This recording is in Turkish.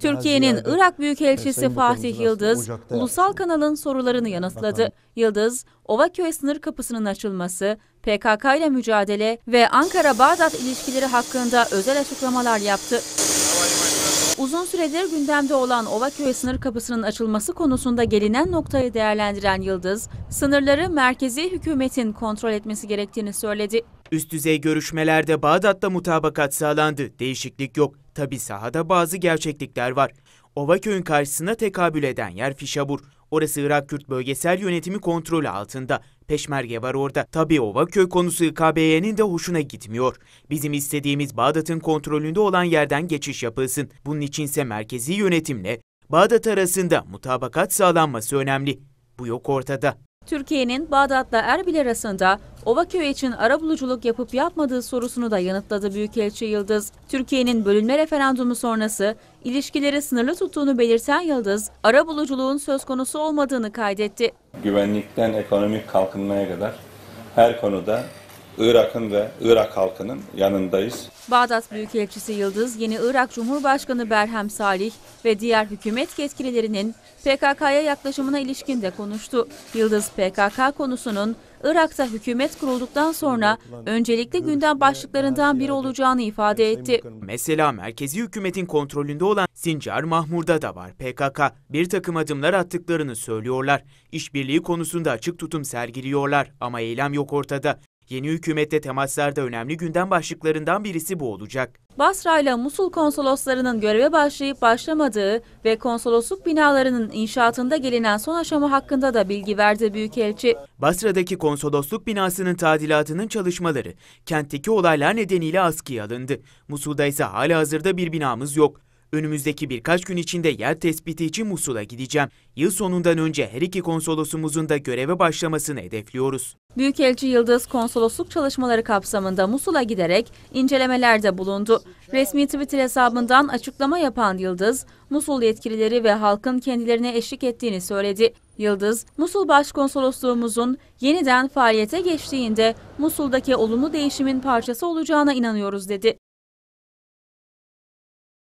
Türkiye'nin Irak Büyükelçisi Sayın Fatih Yıldız, ulusal kanalın sorularını yanıtladı. Yıldız, Ovaköy sınır kapısının açılması, PKK ile mücadele ve Ankara-Bağdat ilişkileri hakkında özel açıklamalar yaptı. Uzun süredir gündemde olan Ovaköy sınır kapısının açılması konusunda gelinen noktayı değerlendiren Yıldız, sınırları merkezi hükümetin kontrol etmesi gerektiğini söyledi. Üst düzey görüşmelerde Bağdat'ta mutabakat sağlandı. Değişiklik yok. Tabi sahada bazı gerçeklikler var. Ovaköy'ün karşısına tekabül eden yer Fişabur. Orası Irak-Kürt bölgesel yönetimi kontrolü altında. Peşmerge var orada. Tabi Ovaköy konusu İKB'nin de hoşuna gitmiyor. Bizim istediğimiz Bağdat'ın kontrolünde olan yerden geçiş yapılsın. Bunun içinse merkezi yönetimle Bağdat arasında mutabakat sağlanması önemli. Bu yok ortada. Türkiye'nin Bağdat'la Erbil arasında Ovaköy için ara buluculuk yapıp yapmadığı sorusunu da yanıtladı Büyükelçi Yıldız. Türkiye'nin bölünme referandumu sonrası ilişkileri sınırlı tuttuğunu belirten Yıldız, ara arabuluculuğun söz konusu olmadığını kaydetti. Güvenlikten ekonomik kalkınmaya kadar her konuda Irak'ın ve Irak halkının yanındayız. Bağdat Büyükelçisi Yıldız, yeni Irak Cumhurbaşkanı Berhem Salih ve diğer hükümet yetkililerinin PKK'ya yaklaşımına ilişkin de konuştu. Yıldız PKK konusunun Irak'ta hükümet kurulduktan sonra öncelikli gündem başlıklarından biri olacağını ifade etti. Mesela merkezi hükümetin kontrolünde olan Sincar Mahmur'da da var PKK. Bir takım adımlar attıklarını söylüyorlar. İşbirliği konusunda açık tutum sergiliyorlar ama eylem yok ortada. Yeni hükümette temaslarda önemli gündem başlıklarından birisi bu olacak. Basra ile Musul konsoloslarının göreve başlayıp başlamadığı ve konsolosluk binalarının inşaatında gelinen son aşama hakkında da bilgi verdi Büyükelçi. Basra'daki konsolosluk binasının tadilatının çalışmaları kentteki olaylar nedeniyle askıya alındı. Musul'da ise hala hazırda bir binamız yok. Önümüzdeki birkaç gün içinde yer tespiti için Musul'a gideceğim. Yıl sonundan önce her iki konsolosumuzun da göreve başlamasını hedefliyoruz. Büyükelçi Yıldız konsolosluk çalışmaları kapsamında Musul'a giderek incelemelerde bulundu. Resmi Twitter hesabından açıklama yapan Yıldız, Musul yetkilileri ve halkın kendilerine eşlik ettiğini söyledi. Yıldız, Musul Başkonsolosluğumuzun yeniden faaliyete geçtiğinde Musul'daki olumlu değişimin parçası olacağına inanıyoruz dedi.